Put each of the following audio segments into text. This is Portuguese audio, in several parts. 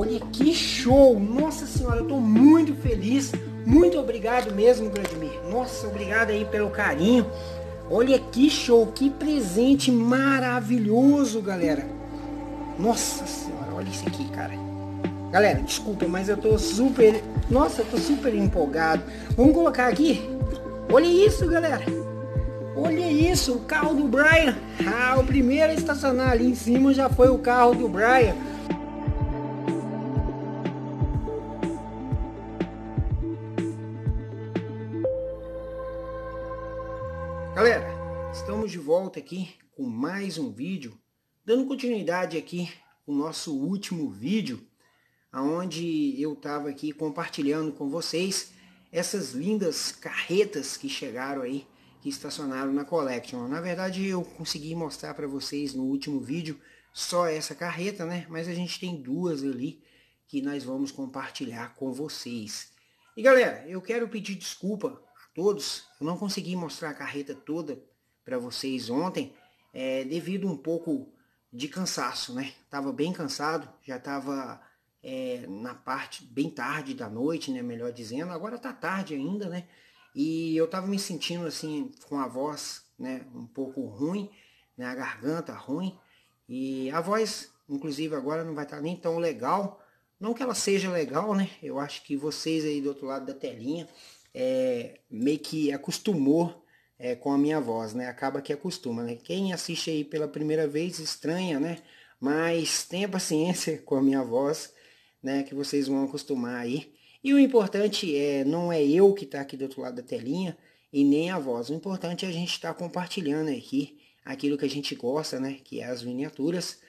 Olha que show! Nossa senhora, eu tô muito feliz. Muito obrigado mesmo, Vladimir. Nossa, obrigado aí pelo carinho. Olha que show, que presente maravilhoso, galera. Nossa senhora, olha isso aqui, cara. Galera, desculpa, mas eu tô super. Nossa, eu tô super empolgado. Vamos colocar aqui. Olha isso, galera. Olha isso, o carro do Brian. Ah, o primeiro a estacionar ali em cima já foi o carro do Brian. Galera, estamos de volta aqui com mais um vídeo, dando continuidade aqui o nosso último vídeo, aonde eu estava aqui compartilhando com vocês essas lindas carretas que chegaram aí, que estacionaram na Collection. Na verdade, eu consegui mostrar para vocês no último vídeo só essa carreta, né? Mas a gente tem duas ali que nós vamos compartilhar com vocês. E galera, eu quero pedir desculpa todos. Eu não consegui mostrar a carreta toda para vocês ontem, é, devido um pouco de cansaço, né? Tava bem cansado, já tava é, na parte bem tarde da noite, né? Melhor dizendo, agora tá tarde ainda, né? E eu tava me sentindo assim com a voz, né? Um pouco ruim, né? A garganta ruim e a voz, inclusive agora não vai estar tá nem tão legal. Não que ela seja legal, né? Eu acho que vocês aí do outro lado da telinha é, meio que acostumou é, com a minha voz, né? Acaba que acostuma, né? Quem assiste aí pela primeira vez estranha, né? Mas tenha paciência com a minha voz, né? Que vocês vão acostumar aí. E o importante é não é eu que está aqui do outro lado da telinha e nem a voz. O importante é a gente estar tá compartilhando aqui aquilo que a gente gosta, né? Que é as miniaturas.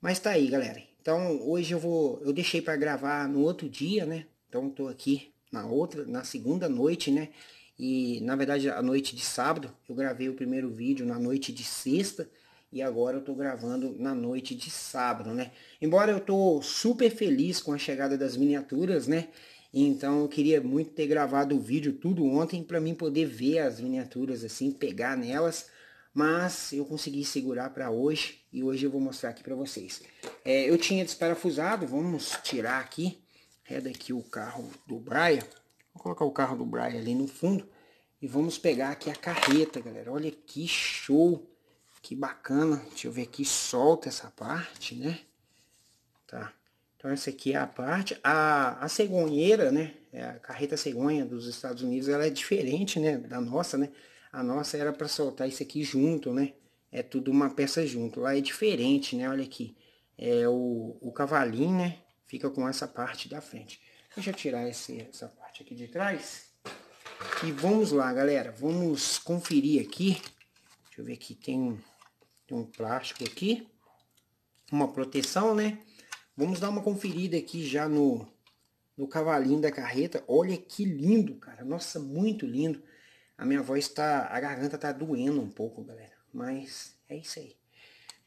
Mas tá aí, galera. Então hoje eu vou, eu deixei para gravar no outro dia, né? Então tô aqui na outra, na segunda noite, né? E na verdade a noite de sábado eu gravei o primeiro vídeo na noite de sexta e agora eu tô gravando na noite de sábado, né? Embora eu tô super feliz com a chegada das miniaturas, né? Então eu queria muito ter gravado o vídeo tudo ontem para mim poder ver as miniaturas assim, pegar nelas, mas eu consegui segurar para hoje e hoje eu vou mostrar aqui para vocês. É, eu tinha desparafusado, vamos tirar aqui Reda aqui o carro do Braia. Vou colocar o carro do Braia ali no fundo. E vamos pegar aqui a carreta, galera. Olha que show! Que bacana. Deixa eu ver aqui, solta essa parte, né? Tá. Então essa aqui é a parte. A, a cegonheira, né? É, a carreta cegonha dos Estados Unidos, ela é diferente, né? Da nossa, né? A nossa era para soltar isso aqui junto, né? É tudo uma peça junto. Lá é diferente, né? Olha aqui. É o, o cavalinho, né? fica com essa parte da frente. Deixa eu tirar esse, essa parte aqui de trás. E vamos lá, galera. Vamos conferir aqui. Deixa eu ver aqui, tem, tem um plástico aqui. Uma proteção, né? Vamos dar uma conferida aqui já no, no cavalinho da carreta. Olha que lindo, cara. Nossa, muito lindo. A minha voz está... A garganta está doendo um pouco, galera. Mas é isso aí.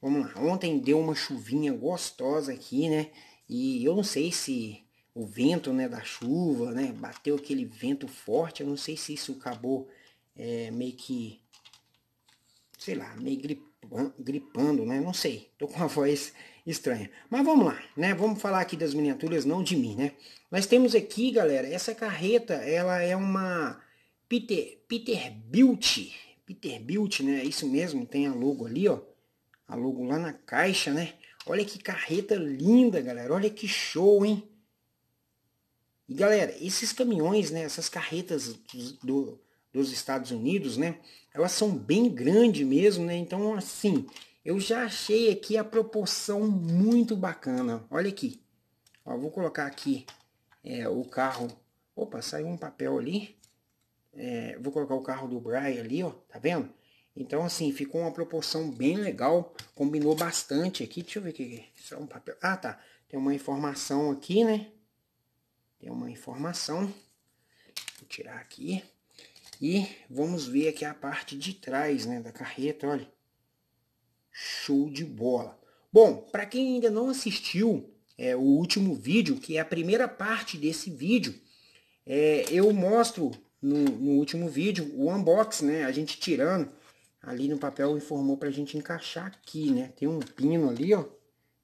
Vamos lá. Ontem deu uma chuvinha gostosa aqui, né? E eu não sei se o vento né, da chuva, né, bateu aquele vento forte, eu não sei se isso acabou é, meio que, sei lá, meio gripando, gripando, né, não sei, tô com uma voz estranha. Mas vamos lá, né, vamos falar aqui das miniaturas, não de mim, né. Nós temos aqui, galera, essa carreta, ela é uma Peter, Peterbilt, Peterbilt, né, é isso mesmo, tem a logo ali, ó, a logo lá na caixa, né, Olha que carreta linda, galera. Olha que show, hein? E galera, esses caminhões, né, essas carretas do, dos Estados Unidos, né, elas são bem grandes mesmo, né? Então, assim, eu já achei aqui a proporção muito bacana. Olha aqui. Ó, vou colocar aqui é, o carro. Opa, saiu um papel ali. É, vou colocar o carro do Brian ali, ó. Tá vendo? Então, assim, ficou uma proporção bem legal, combinou bastante aqui. Deixa eu ver que é. só um papel. Ah, tá, tem uma informação aqui, né? Tem uma informação. Vou tirar aqui. E vamos ver aqui a parte de trás, né, da carreta, olha. Show de bola. Bom, para quem ainda não assistiu é, o último vídeo, que é a primeira parte desse vídeo, é, eu mostro no, no último vídeo o unbox, né, a gente tirando ali no papel informou para a gente encaixar aqui, né? Tem um pino ali, ó.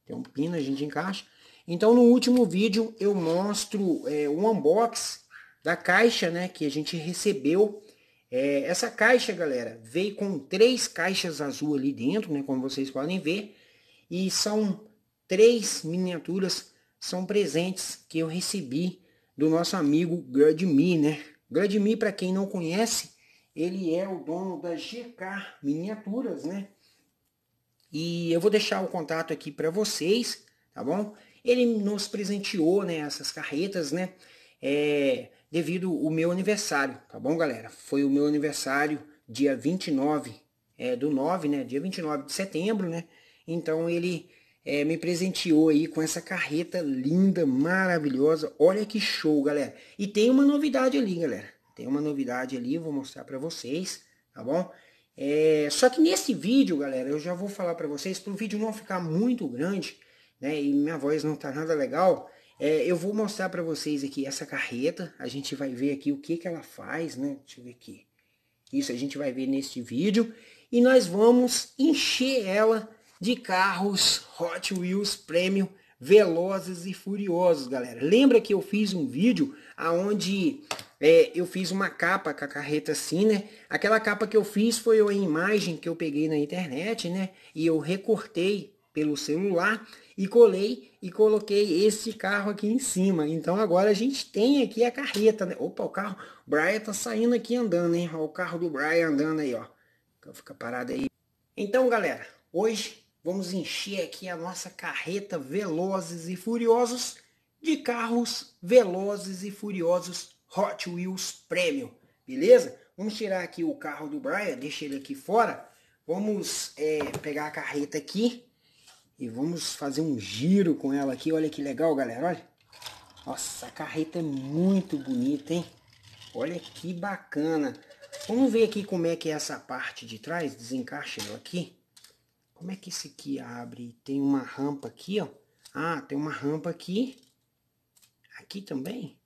Tem um pino, a gente encaixa. Então, no último vídeo, eu mostro é, um unboxing da caixa, né? Que a gente recebeu. É, essa caixa, galera, veio com três caixas azul ali dentro, né? Como vocês podem ver. E são três miniaturas, são presentes que eu recebi do nosso amigo Gradmi, né? Gradmi, para quem não conhece, ele é o dono da GK Miniaturas, né? E eu vou deixar o contato aqui para vocês, tá bom? Ele nos presenteou, né, essas carretas, né? É, devido o meu aniversário, tá bom, galera? Foi o meu aniversário dia 29 é, do 9, né? Dia 29 de setembro, né? Então ele é, me presenteou aí com essa carreta linda, maravilhosa. Olha que show, galera. E tem uma novidade ali, galera. Tem uma novidade ali, vou mostrar para vocês, tá bom? É, só que nesse vídeo, galera, eu já vou falar para vocês, para o vídeo não ficar muito grande, né, e minha voz não tá nada legal, é, eu vou mostrar para vocês aqui essa carreta, a gente vai ver aqui o que, que ela faz, né, deixa eu ver aqui. Isso a gente vai ver neste vídeo, e nós vamos encher ela de carros Hot Wheels Premium Velozes e Furiosos, galera. Lembra que eu fiz um vídeo aonde é, eu fiz uma capa com a carreta assim, né? Aquela capa que eu fiz foi a imagem que eu peguei na internet, né? E eu recortei pelo celular e colei e coloquei esse carro aqui em cima. Então agora a gente tem aqui a carreta, né? Opa, o carro, o Brian tá saindo aqui andando, hein? Ó, o carro do Brian andando aí, ó. Fica parado aí. Então, galera, hoje Vamos encher aqui a nossa carreta velozes e furiosos de carros velozes e furiosos Hot Wheels Premium, beleza? Vamos tirar aqui o carro do Brian, deixa ele aqui fora. Vamos é, pegar a carreta aqui e vamos fazer um giro com ela aqui. Olha que legal, galera, olha. Nossa, a carreta é muito bonita, hein? Olha que bacana. Vamos ver aqui como é que é essa parte de trás, desencaixa ela aqui. Como é que esse aqui abre? Tem uma rampa aqui, ó. Ah, tem uma rampa aqui. Aqui também?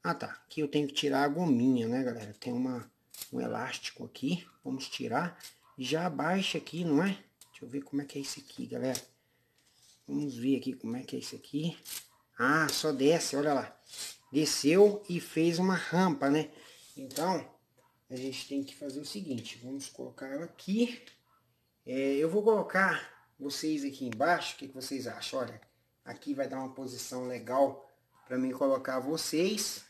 Ah, tá. Aqui eu tenho que tirar a gominha, né, galera? Tem uma, um elástico aqui. Vamos tirar. Já abaixa aqui, não é? Deixa eu ver como é que é esse aqui, galera. Vamos ver aqui como é que é esse aqui. Ah, só desce, olha lá. Desceu e fez uma rampa, né? Então, a gente tem que fazer o seguinte. Vamos colocar ela aqui. É, eu vou colocar vocês aqui embaixo, o que, que vocês acham? Olha, aqui vai dar uma posição legal para mim colocar vocês.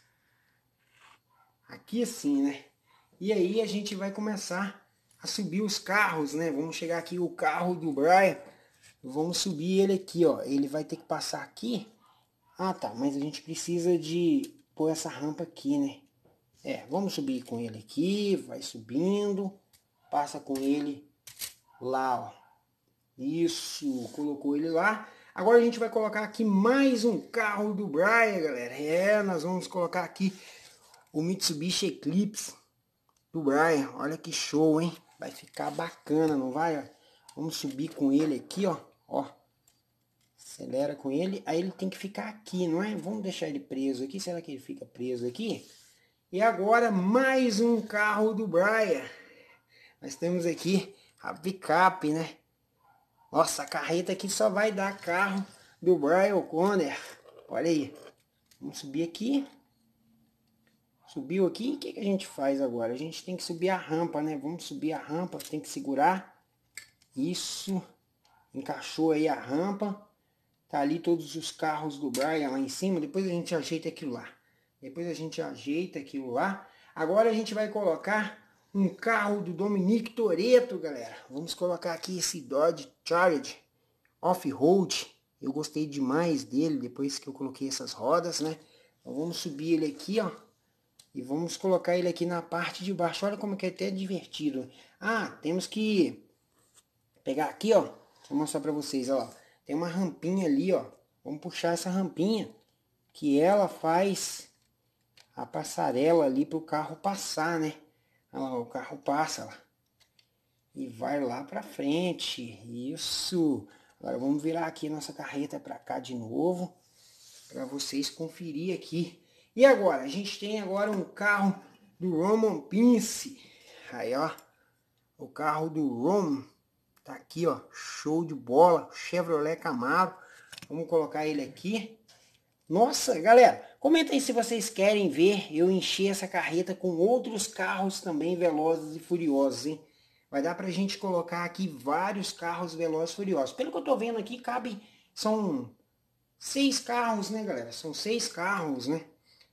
Aqui assim, né? E aí a gente vai começar a subir os carros, né? Vamos chegar aqui o carro do Brian. Vamos subir ele aqui, ó. Ele vai ter que passar aqui. Ah, tá. Mas a gente precisa de pôr essa rampa aqui, né? É, vamos subir com ele aqui. Vai subindo. Passa com ele Lá, ó. Isso, colocou ele lá. Agora a gente vai colocar aqui mais um carro do Brian, galera. É, nós vamos colocar aqui o Mitsubishi Eclipse do Brian. Olha que show, hein? Vai ficar bacana, não vai? Vamos subir com ele aqui, ó. Ó. Acelera com ele. Aí ele tem que ficar aqui, não é? Vamos deixar ele preso aqui. Será que ele fica preso aqui? E agora mais um carro do Brian. Nós temos aqui a picape, né? Nossa, a carreta aqui só vai dar carro do Brian Conner. Olha aí. Vamos subir aqui. Subiu aqui. O que, que a gente faz agora? A gente tem que subir a rampa, né? Vamos subir a rampa. Tem que segurar. Isso. Encaixou aí a rampa. Tá ali todos os carros do Brian lá em cima. Depois a gente ajeita aquilo lá. Depois a gente ajeita aquilo lá. Agora a gente vai colocar um carro do Dominique Toreto, galera. Vamos colocar aqui esse Dodge Charge Off-Road. Eu gostei demais dele depois que eu coloquei essas rodas, né? Então vamos subir ele aqui, ó. E vamos colocar ele aqui na parte de baixo. Olha como que é até divertido. Ah, temos que pegar aqui, ó. Vou mostrar pra vocês, ó. Tem uma rampinha ali, ó. Vamos puxar essa rampinha. Que ela faz a passarela ali pro carro passar, né? Olha lá, o carro passa lá. E vai lá para frente. Isso. Agora vamos virar aqui nossa carreta para cá de novo. Para vocês conferir aqui. E agora? A gente tem agora um carro do Roman Pince. Aí, ó. O carro do Roman. Tá aqui, ó. Show de bola. Chevrolet Camaro. Vamos colocar ele aqui. Nossa, galera, comentem se vocês querem ver eu encher essa carreta com outros carros também velozes e furiosos, hein? Vai dar pra gente colocar aqui vários carros velozes e furiosos. Pelo que eu tô vendo aqui, cabe... São seis carros, né, galera? São seis carros, né?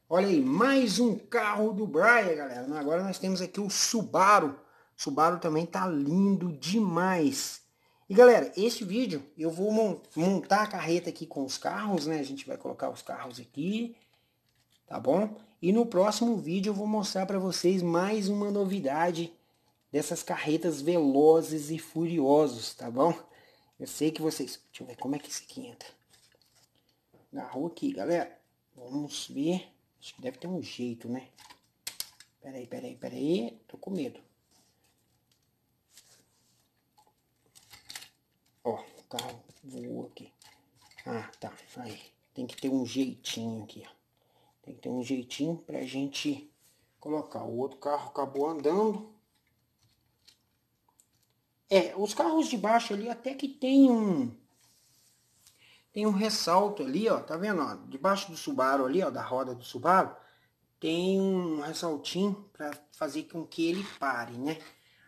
Olha aí, mais um carro do Brian, galera. Agora nós temos aqui o Subaru. Subaru também tá lindo demais. E galera, esse vídeo eu vou montar a carreta aqui com os carros, né? A gente vai colocar os carros aqui, tá bom? E no próximo vídeo eu vou mostrar para vocês mais uma novidade dessas carretas velozes e furiosos, tá bom? Eu sei que vocês... Deixa eu ver como é que se aqui entra. Agarrou aqui, galera. Vamos ver. Acho que deve ter um jeito, né? Peraí, peraí, peraí. Tô com medo. Ó, o carro voou aqui. Ah, tá. Aí. Tem que ter um jeitinho aqui, ó. Tem que ter um jeitinho pra gente colocar. O outro carro acabou andando. É, os carros de baixo ali até que tem um... Tem um ressalto ali, ó. Tá vendo, ó? Debaixo do Subaru ali, ó. Da roda do Subaru. Tem um ressaltinho pra fazer com que ele pare, né?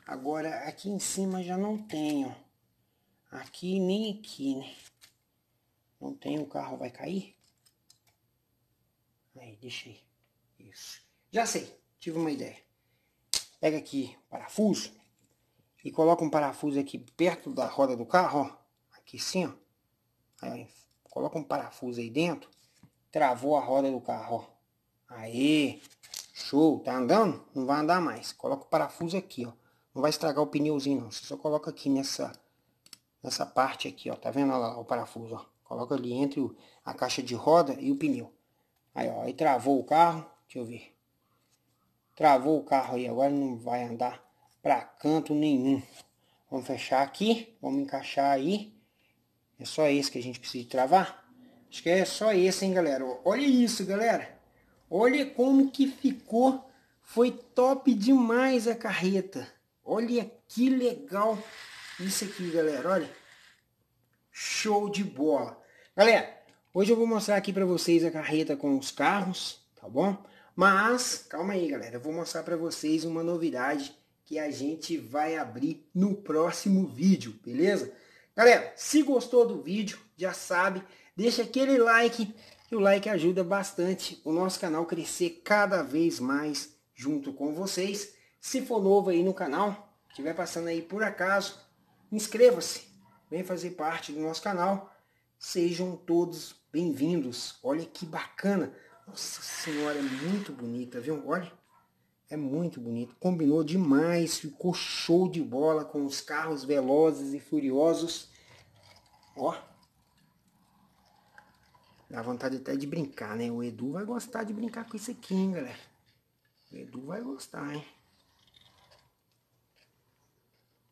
Agora, aqui em cima já não tem, ó aqui nem aqui, né? Não tem, o carro vai cair. Aí, deixei. Isso. Já sei, tive uma ideia. Pega aqui o parafuso e coloca um parafuso aqui perto da roda do carro, ó. Aqui sim, ó. Aí, coloca um parafuso aí dentro. Travou a roda do carro, ó. Aí, show. Tá andando? Não vai andar mais. Coloca o parafuso aqui, ó. Não vai estragar o pneuzinho, não. Você só coloca aqui nessa nessa parte aqui, ó, tá vendo lá, o parafuso, ó. Coloca ali entre o, a caixa de roda e o pneu. Aí, ó, aí travou o carro, deixa eu ver. Travou o carro aí, agora não vai andar para canto nenhum. Vamos fechar aqui, vamos encaixar aí. É só esse que a gente precisa travar. Acho que é só esse, hein, galera. Olha isso, galera. Olha como que ficou. Foi top demais a carreta. Olha que legal isso aqui, galera, olha. Show de bola. Galera, hoje eu vou mostrar aqui para vocês a carreta com os carros, tá bom? Mas, calma aí, galera. Eu vou mostrar para vocês uma novidade que a gente vai abrir no próximo vídeo, beleza? Galera, se gostou do vídeo, já sabe, deixa aquele like, que o like ajuda bastante o nosso canal crescer cada vez mais junto com vocês. Se for novo aí no canal, estiver passando aí por acaso, Inscreva-se, vem fazer parte do nosso canal. Sejam todos bem-vindos. Olha que bacana. Nossa senhora, é muito bonita, viu? Olha, é muito bonito. Combinou demais, ficou show de bola com os carros velozes e furiosos. Ó, Dá vontade até de brincar, né? O Edu vai gostar de brincar com isso aqui, hein, galera? O Edu vai gostar, hein?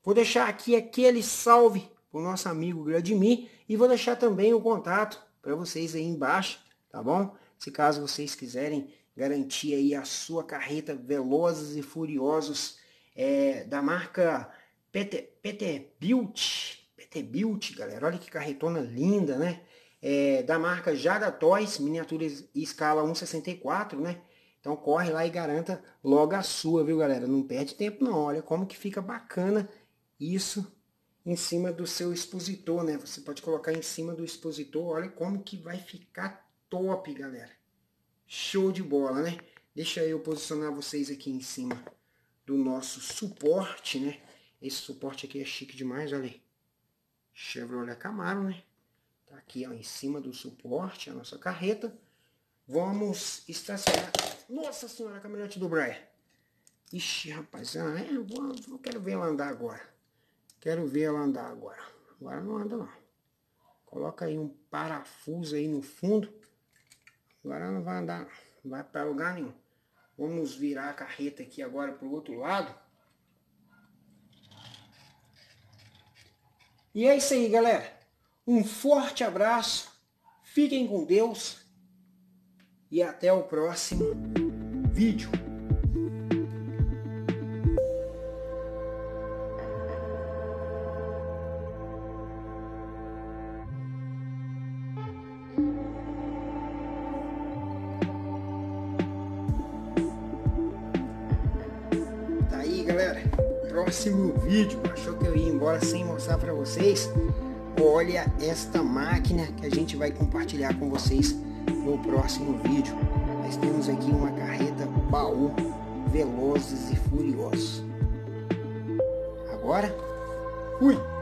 Vou deixar aqui aquele salve para o nosso amigo Gradimir e vou deixar também o contato para vocês aí embaixo, tá bom? Se caso vocês quiserem garantir aí a sua carreta Velozes e Furiosos é, da marca PT, PT Built, PT Built, galera, olha que carretona linda, né? É, da marca Jada Toys, miniaturas escala 164, né? Então corre lá e garanta logo a sua, viu galera? Não perde tempo não, olha como que fica bacana isso em cima do seu expositor, né? Você pode colocar em cima do expositor, olha como que vai ficar top, galera. Show de bola, né? Deixa eu posicionar vocês aqui em cima do nosso suporte, né? Esse suporte aqui é chique demais, olha aí. Chevrolet Camaro, né? Tá aqui, ó, em cima do suporte, a nossa carreta. Vamos estacionar. Nossa senhora, caminhonete do Braia. Ixi, rapaz, ah, é, eu, vou, eu quero ver ela andar agora. Quero ver ela andar agora. Agora não anda não. Coloca aí um parafuso aí no fundo. Agora não vai andar, não vai para lugar nenhum. Vamos virar a carreta aqui agora para o outro lado. E é isso aí, galera. Um forte abraço. Fiquem com Deus. E até o próximo vídeo. galera. Próximo vídeo. Achou que eu ia embora sem mostrar para vocês? Olha esta máquina que a gente vai compartilhar com vocês no próximo vídeo. Nós temos aqui uma carreta baú, velozes e furiosos. Agora, fui!